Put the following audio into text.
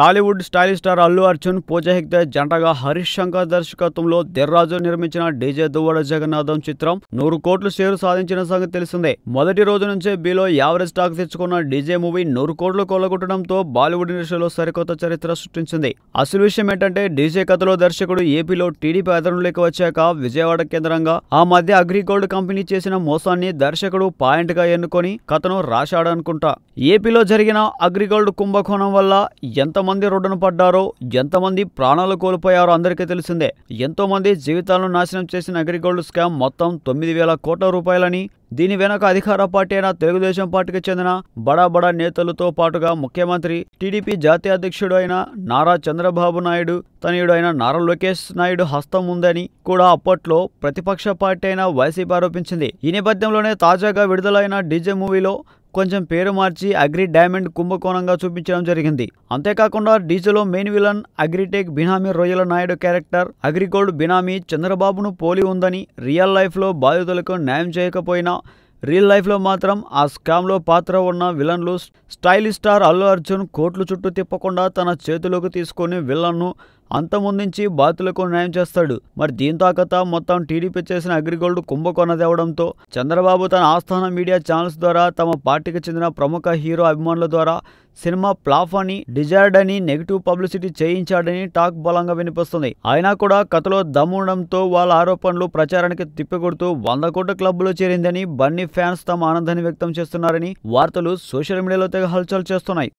Tollywood style star Allu Arjun Pooja Hegde జంటగా హరీష్ శంకర్ దర్శకత్వంలో దెర్రాజు నిర్మించిన డీజే దువ్వడ జగన్నాథం చిత్రం నూరు కోట్లు షేరు సాధించిన సంగతి తెలిసిందే మొదటి రోజు నుంచే బీలో యావరేజ్ టాక్ తెచ్చుకున్న డీజే మూవీ నూరు కోట్లు కొలగొట్టడంతో బాలీవుడ్ ఇండస్ట్రీలో సరికొత్త చరిత్ర సృష్టించింది అసలు విషయం ఏంటంటే డీజే కథలో దర్శకుడు ఏపీలో టీడీపీ అదనంలోకి వచ్చాక విజయవాడ కేంద్రంగా ఆ మధ్య అగ్రిగోల్డ్ కంపెనీ చేసిన మోసాన్ని దర్శకుడు పాయింట్ గా ఎన్నుకొని కథను రాశాడనుకుంటా ఏపీలో జరిగిన అగ్రిగోల్డ్ కుంభకోణం వల్ల ఎంతమంది ఎంతమంది రోడ్డును పడ్డారో ఎంతమంది ప్రాణాలు కోల్పోయారో అందరికీ తెలిసిందే ఎంతోమంది జీవితాలను నాశనం చేసిన అగ్రిగోల్డ్ స్కామ్ మొత్తం తొమ్మిది వేల కోట్ల రూపాయలని దీని వెనక అధికార పార్టీ అయిన తెలుగుదేశం పార్టీకి చెందిన బడా బడా నేతలతో పాటుగా ముఖ్యమంత్రి టీడీపీ జాతీయ అధ్యక్షుడు అయిన నారా చంద్రబాబు నాయుడు తనయుడు అయిన నారా లోకేష్ నాయుడు హస్తం ఉందని కూడా అప్పట్లో ప్రతిపక్ష పార్టీ అయిన వైసీపీ ఆరోపించింది ఈ నేపథ్యంలోనే తాజాగా విడుదలైన డీజే మూవీలో కొంచెం పేరు మార్చి అగ్రి డైమండ్ కుంభకోణంగా చూపించడం జరిగింది అంతేకాకుండా డీజీలో మెయిన్ విలన్ అగ్రిటెక్ బినామీ రొయ్యల నాయుడు క్యారెక్టర్ అగ్రిగోల్డ్ బినామీ చంద్రబాబును పోలి ఉందని రియల్ లైఫ్లో బాధితులకు న్యాయం చేయకపోయినా రియల్ లైఫ్లో మాత్రం ఆ స్కామ్లో పాత్ర ఉన్న విలన్లు స్టైలిష్ స్టార్ అల్లు అర్జున్ కోట్లు చుట్టూ తిప్పకుండా తన చేతిలోకి తీసుకొని విలన్ను అంతమొందించి బాధితులకు న్యాయం చేస్తాడు మరి దీంతో కథ మొత్తం టీడీపీ చేసిన అగ్రిగోల్డ్ కుంభకోణ తేవడంతో చంద్రబాబు తన ఆస్థాన మీడియా ఛానల్స్ ద్వారా తమ పార్టీకి చెందిన ప్రముఖ హీరో అభిమానుల ద్వారా సినిమా ప్లాఫ్ అని డిజైర్డ్ అని నెగిటివ్ పబ్లిసిటీ చేయించాడని టాక్ బలంగా వినిపిస్తుంది అయినా కూడా కథలో దమ్ముండంతో వాళ్ళ ఆరోపణలు ప్రచారానికి తిప్పికొడుతూ వంద కోట్ల క్లబ్లో చేరిందని బన్నీ ఫ్యాన్స్ తమ ఆనందాన్ని వ్యక్తం చేస్తున్నారని వార్తలు సోషల్ మీడియాలో తెగ హల్చల్ చేస్తున్నాయి